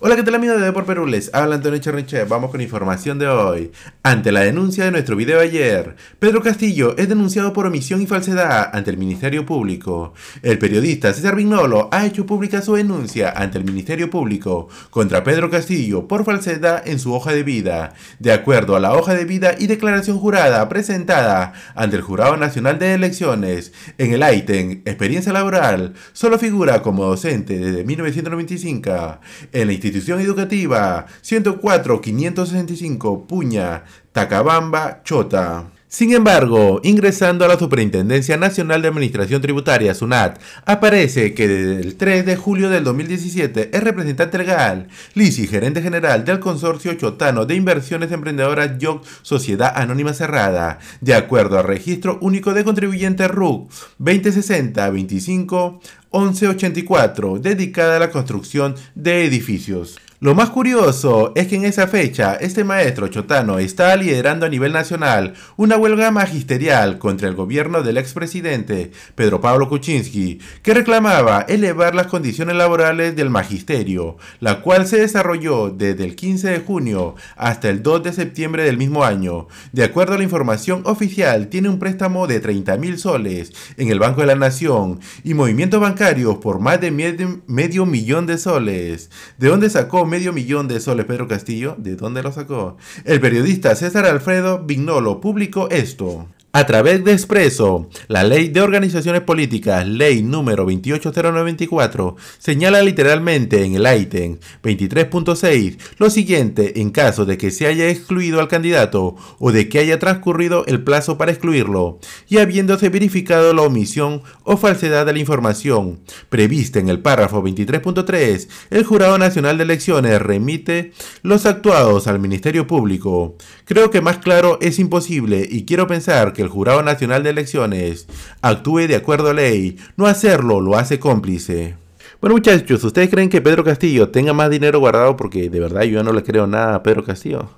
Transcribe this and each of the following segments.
Hola, ¿qué tal amigos de Perú? Les Habla Antonio riche. vamos con información de hoy. Ante la denuncia de nuestro video ayer, Pedro Castillo es denunciado por omisión y falsedad ante el Ministerio Público. El periodista César Vignolo ha hecho pública su denuncia ante el Ministerio Público contra Pedro Castillo por falsedad en su hoja de vida, de acuerdo a la hoja de vida y declaración jurada presentada ante el Jurado Nacional de Elecciones. En el ítem Experiencia Laboral, solo figura como docente desde 1995 en la Institución Educativa 104-565 Puña, Tacabamba, Chota. Sin embargo, ingresando a la Superintendencia Nacional de Administración Tributaria, SUNAT, aparece que desde el 3 de julio del 2017 es representante legal, Lisi, gerente general del Consorcio Chotano de Inversiones Emprendedoras YOC Sociedad Anónima Cerrada, de acuerdo al Registro Único de Contribuyentes RUC 2060-25 1184, dedicada a la construcción de edificios. Lo más curioso es que en esa fecha este maestro chotano está liderando a nivel nacional una huelga magisterial contra el gobierno del expresidente Pedro Pablo Kuczynski, que reclamaba elevar las condiciones laborales del magisterio, la cual se desarrolló desde el 15 de junio hasta el 2 de septiembre del mismo año. De acuerdo a la información oficial, tiene un préstamo de 30 mil soles en el Banco de la Nación y movimientos bancarios por más de medio millón de soles, de donde sacó medio millón de soles Pedro Castillo, ¿de dónde lo sacó? El periodista César Alfredo Vignolo publicó esto a través de Expreso. La ley de organizaciones políticas, ley número 28.094, señala literalmente en el ítem 23.6 lo siguiente en caso de que se haya excluido al candidato o de que haya transcurrido el plazo para excluirlo y habiéndose verificado la omisión o falsedad de la información prevista en el párrafo 23.3, el Jurado Nacional de Elecciones remite los actuados al Ministerio Público. Creo que más claro es imposible y quiero pensar que el Jurado Nacional de Elecciones actúe de acuerdo a ley. No hacerlo lo hace cómplice. Bueno muchachos, ¿ustedes creen que Pedro Castillo tenga más dinero guardado? Porque de verdad yo no le creo nada a Pedro Castillo.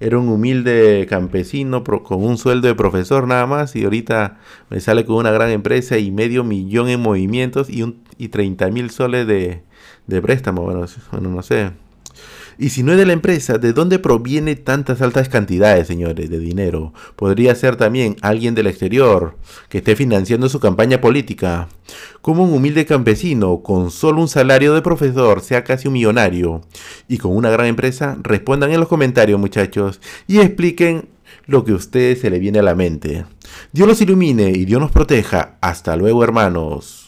Era un humilde campesino con un sueldo de profesor nada más y ahorita me sale con una gran empresa y medio millón en movimientos y, un, 30 mil soles de, de préstamo. bueno, no sé. Y si no es de la empresa, ¿de dónde proviene tantas altas cantidades, señores, de dinero? Podría ser también alguien del exterior que esté financiando su campaña política. ¿Cómo un humilde campesino con solo un salario de profesor sea casi un millonario? Y con una gran empresa, respondan en los comentarios, muchachos, y expliquen lo que a ustedes se le viene a la mente. Dios los ilumine y Dios nos proteja. Hasta luego, hermanos.